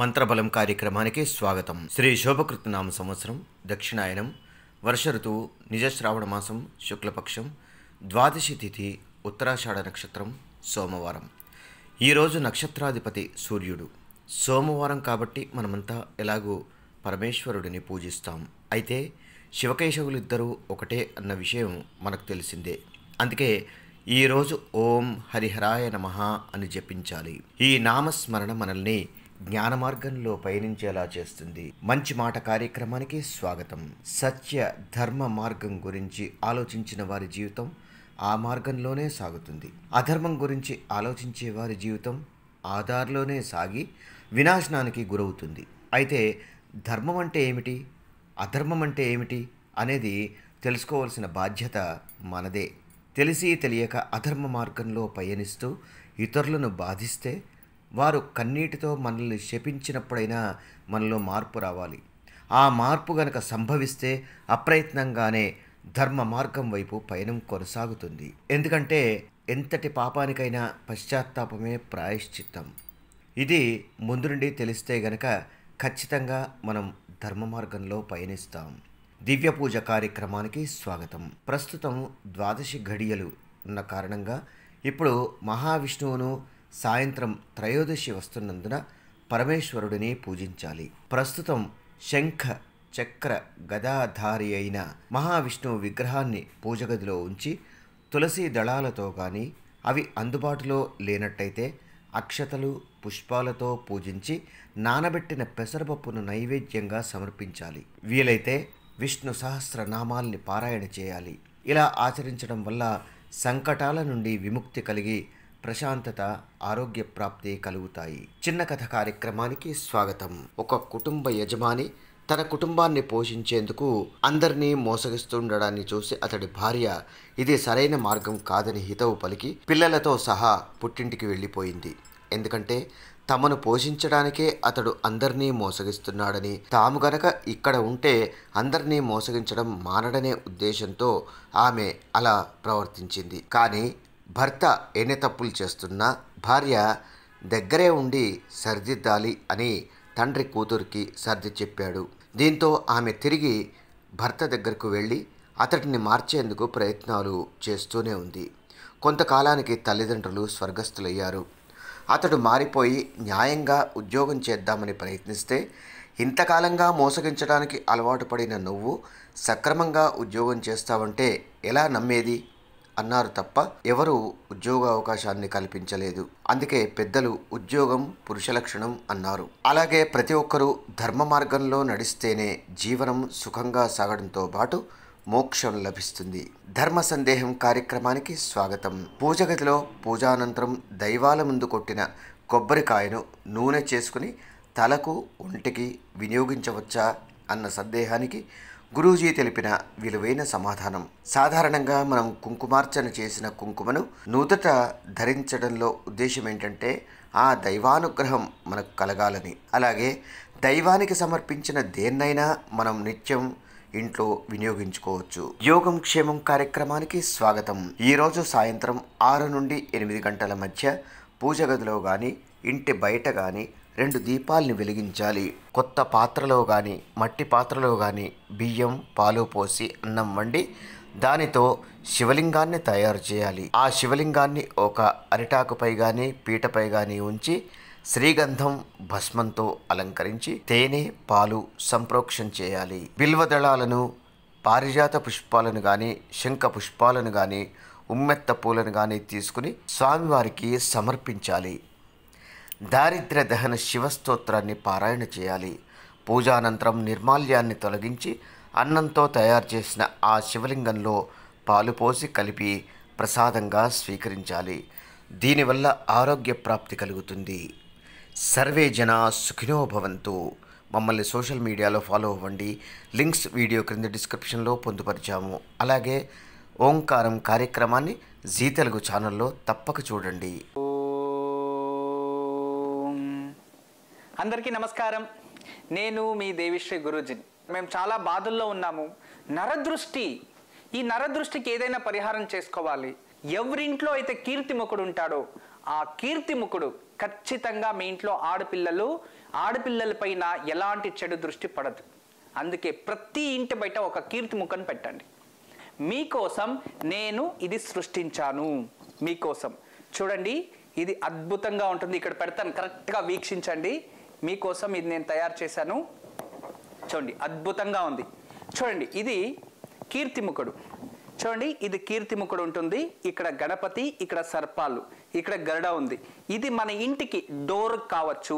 మంత్రబలం కార్యక్రమానికి స్వాగతం శ్రీ శోభకృతనామ సంవత్సరం దక్షిణాయనం వర్ష ఋతువు నిజశ్రావణ మాసం శుక్లపక్షం ద్వాదశి తిథి ఉత్తరాషాఢ నక్షత్రం సోమవారం ఈరోజు నక్షత్రాధిపతి సూర్యుడు సోమవారం కాబట్టి మనమంతా ఎలాగూ పరమేశ్వరుడిని పూజిస్తాం అయితే శివకేశవులు ఇద్దరూ ఒకటే అన్న విషయం మనకు తెలిసిందే అందుకే ఈరోజు ఓం హరిహరాయ నమ అని జపించాలి ఈ నామస్మరణ మనల్ని జ్ఞాన మార్గంలో పయనించేలా చేస్తుంది మంచి మాట కార్యక్రమానికి స్వాగతం సత్య ధర్మ మార్గం గురించి ఆలోచించిన వారి జీవితం ఆ మార్గంలోనే సాగుతుంది అధర్మం గురించి ఆలోచించే వారి జీవితం ఆధార్లోనే సాగి వినాశనానికి గురవుతుంది అయితే ధర్మం అంటే ఏమిటి అధర్మం అంటే ఏమిటి అనేది తెలుసుకోవాల్సిన బాధ్యత మనదే తెలిసి తెలియక అధర్మ మార్గంలో పయనిస్తూ ఇతరులను బాధిస్తే వారు కన్నీటితో మనల్ని శపించినప్పుడైనా మనలో మార్పు రావాలి ఆ మార్పు గనక సంభవిస్తే అప్రయత్నంగానే ధర్మ మార్గం వైపు పయనం కొనసాగుతుంది ఎందుకంటే ఎంతటి పాపానికైనా పశ్చాత్తాపమే ప్రాయశ్చిత్తం ఇది ముందు నుండి తెలిస్తే గనక ఖచ్చితంగా మనం ధర్మ మార్గంలో పయనిస్తాం దివ్య పూజ కార్యక్రమానికి స్వాగతం ప్రస్తుతం ద్వాదశి ఘడియలు ఉన్న కారణంగా ఇప్పుడు మహావిష్ణువును సాయంత్రం త్రయోదశి వస్తున్నందున పరమేశ్వరుడిని పూజించాలి ప్రస్తుతం శంఖ చక్ర గదాధారి అయిన మహావిష్ణువు విగ్రహాన్ని పూజగదిలో ఉంచి తులసి దళాలతో కానీ అవి అందుబాటులో లేనట్టయితే అక్షతలు పుష్పాలతో పూజించి నానబెట్టిన పెసరపప్పును నైవేద్యంగా సమర్పించాలి వీలైతే విష్ణు సహస్రనామాల్ని పారాయణ చేయాలి ఇలా ఆచరించడం వల్ల సంకటాల నుండి విముక్తి కలిగి ప్రశాంతత ఆరోగ్య ప్రాప్తి కలుగుతాయి చిన్న కథ కార్యక్రమానికి స్వాగతం ఒక కుటుంబ యజమాని తన కుటుంబాన్ని పోషించేందుకు అందరినీ మోసగిస్తుండడాన్ని చూసి అతడి భార్య ఇది సరైన మార్గం కాదని హితవు పలికి పిల్లలతో సహా పుట్టింటికి వెళ్ళిపోయింది ఎందుకంటే తమను పోషించడానికే అతడు అందరినీ మోసగిస్తున్నాడని తాము గనక ఇక్కడ ఉంటే అందరినీ మోసగించడం మానడనే ఉద్దేశంతో ఆమె అలా ప్రవర్తించింది కానీ భర్త ఎన్ని తప్పులు చేస్తున్నా భార్య దగ్గరే ఉండి సర్దిద్దాలి అని తండ్రి కూతురికి సర్ది చెప్పాడు దీంతో ఆమె తిరిగి భర్త దగ్గరకు వెళ్ళి అతడిని మార్చేందుకు ప్రయత్నాలు చేస్తూనే ఉంది కొంతకాలానికి తల్లిదండ్రులు స్వర్గస్థులయ్యారు అతడు మారిపోయి న్యాయంగా ఉద్యోగం చేద్దామని ప్రయత్నిస్తే ఇంతకాలంగా మోసగించడానికి అలవాటు పడిన నువ్వు సక్రమంగా ఉద్యోగం చేస్తావంటే ఎలా నమ్మేది అన్నారు తప్ప ఎవరు ఉద్యోగ అవకాశాన్ని కల్పించలేదు అందుకే పెద్దలు ఉద్యోగం పురుష లక్షణం అన్నారు అలాగే ప్రతి ఒక్కరూ ధర్మ మార్గంలో నడిస్తేనే జీవనం సుఖంగా సాగడంతో పాటు మోక్షం లభిస్తుంది ధర్మ సందేహం కార్యక్రమానికి స్వాగతం పూజ గదిలో పూజానంతరం దైవాల ముందు కొట్టిన కొబ్బరికాయను నూనె చేసుకుని తలకు ఒంటికి వినియోగించవచ్చా అన్న సందేహానికి గురూజీ తెలిపిన విలువైన సమాధానం సాధారణంగా మనం కుంకుమార్చన చేసిన కుంకుమను నూతట ధరించడంలో ఉద్దేశం ఏంటంటే ఆ దైవానుగ్రహం మనకు కలగాలని అలాగే దైవానికి సమర్పించిన దేన్నైనా మనం నిత్యం ఇంట్లో వినియోగించుకోవచ్చు యోగం క్షేమం కార్యక్రమానికి స్వాగతం ఈరోజు సాయంత్రం ఆరు నుండి ఎనిమిది గంటల మధ్య పూజ గదిలో కానీ ఇంటి బయట కానీ రెండు దీపాల్ని వెలిగించాలి కొత్త పాత్రలో కానీ మట్టి పాత్రలో కానీ బియ్యం పాలు పోసి అన్నం వండి దానితో శివలింగాన్ని తయారు చేయాలి ఆ శివలింగాన్ని ఒక అరిటాకుపై కానీ పీటపై కానీ ఉంచి శ్రీగంధం భస్మంతో అలంకరించి తేనె పాలు సంప్రోక్షం చేయాలి బిల్వదళాలను పారిజాత పుష్పాలను కానీ శంఖ పుష్పాలను కానీ ఉమ్మెత్త పూలను కానీ తీసుకుని స్వామివారికి సమర్పించాలి దారిద్ర్య దహన శివస్తోత్రాన్ని పారాయణ చేయాలి పూజానంతరం నిర్మాల్యాన్ని తొలగించి అన్నంతో తయారు చేసిన ఆ శివలింగంలో పాలు పోసి కలిపి ప్రసాదంగా స్వీకరించాలి దీనివల్ల ఆరోగ్య ప్రాప్తి కలుగుతుంది సర్వే జన సుఖినో భవంతు మమ్మల్ని సోషల్ మీడియాలో ఫాలో అవ్వండి లింక్స్ వీడియో క్రింద డిస్క్రిప్షన్లో పొందుపరిచాము అలాగే ఓంకారం కార్యక్రమాన్ని జీ తెలుగు ఛానల్లో తప్పక చూడండి అందరికీ నమస్కారం నేను మీ దేవిశ్రీ గురుజీ మేము చాలా బాధల్లో ఉన్నాము నరదృష్టి ఈ నరదృష్టికి ఏదైనా పరిహారం చేసుకోవాలి ఎవరింట్లో అయితే కీర్తిముఖుడు ఉంటాడో ఆ కీర్తిముఖుడు ఖచ్చితంగా మీ ఇంట్లో ఆడపిల్లలు ఆడపిల్లలపైన ఎలాంటి చెడు దృష్టి పడదు అందుకే ప్రతి ఇంటి బయట ఒక కీర్తిముఖను పెట్టండి మీకోసం నేను ఇది సృష్టించాను మీకోసం చూడండి ఇది అద్భుతంగా ఉంటుంది ఇక్కడ పెడతాను కరెక్ట్గా వీక్షించండి మీకోసం ఇది నేను తయారు చేశాను చూడండి అద్భుతంగా ఉంది చూడండి ఇది కీర్తిముఖుడు చూడండి ఇది కీర్తిముఖుడు ఉంటుంది ఇక్కడ గణపతి ఇక్కడ సర్పాలు ఇక్కడ గరుడ ఉంది ఇది మన ఇంటికి డోర్ కావచ్చు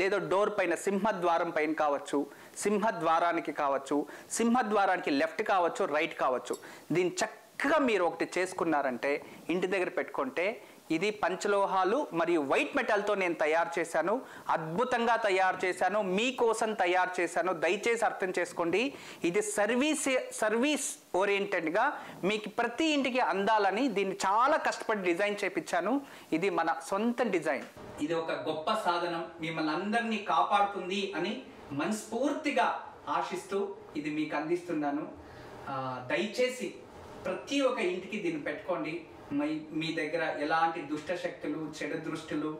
లేదా డోర్ పైన సింహద్వారం పైన కావచ్చు సింహద్వారానికి కావచ్చు సింహద్వారానికి లెఫ్ట్ కావచ్చు రైట్ కావచ్చు దీన్ని చక్కగా మీరు ఒకటి చేసుకున్నారంటే ఇంటి దగ్గర పెట్టుకుంటే ఇది పంచలోహాలు మరియు వైట్ మెటల్తో నేను తయారు చేశాను అద్భుతంగా తయారు చేశాను మీకోసం తయారు చేశాను దయచేసి అర్థం చేసుకోండి ఇది సర్వీస్ సర్వీస్ ఓరియంటెడ్గా మీకు ప్రతి ఇంటికి అందాలని దీన్ని చాలా కష్టపడి డిజైన్ చేపించాను ఇది మన సొంత డిజైన్ ఇది ఒక గొప్ప సాధనం మిమ్మల్ని అందరినీ కాపాడుతుంది అని మనస్ఫూర్తిగా ఆశిస్తూ ఇది మీకు అందిస్తున్నాను దయచేసి ప్రతి ఒక్క ఇంటికి దీన్ని పెట్టుకోండి మీ మీ దగ్గర ఎలాంటి దుష్ట శక్తులు చెడు దృష్టిలు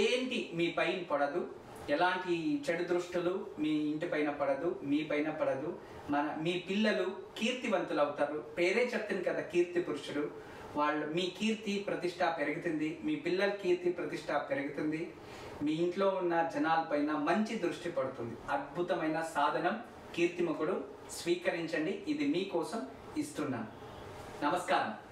ఏంటి మీ పైన పడదు ఎలాంటి చెడు దృష్టులు మీ ఇంటి పైన పడదు మీ పైన పడదు మన మీ పిల్లలు కీర్తివంతులు అవుతారు పేరే చెప్తుంది కదా కీర్తి పురుషుడు వాళ్ళు మీ కీర్తి ప్రతిష్ట పెరుగుతుంది మీ పిల్లల కీర్తి ప్రతిష్ట పెరుగుతుంది మీ ఇంట్లో ఉన్న జనాలపైన మంచి దృష్టి పడుతుంది అద్భుతమైన సాధనం కీర్తిముఖుడు స్వీకరించండి ఇది మీకోసం ఇస్తున్నాను నమస్కారం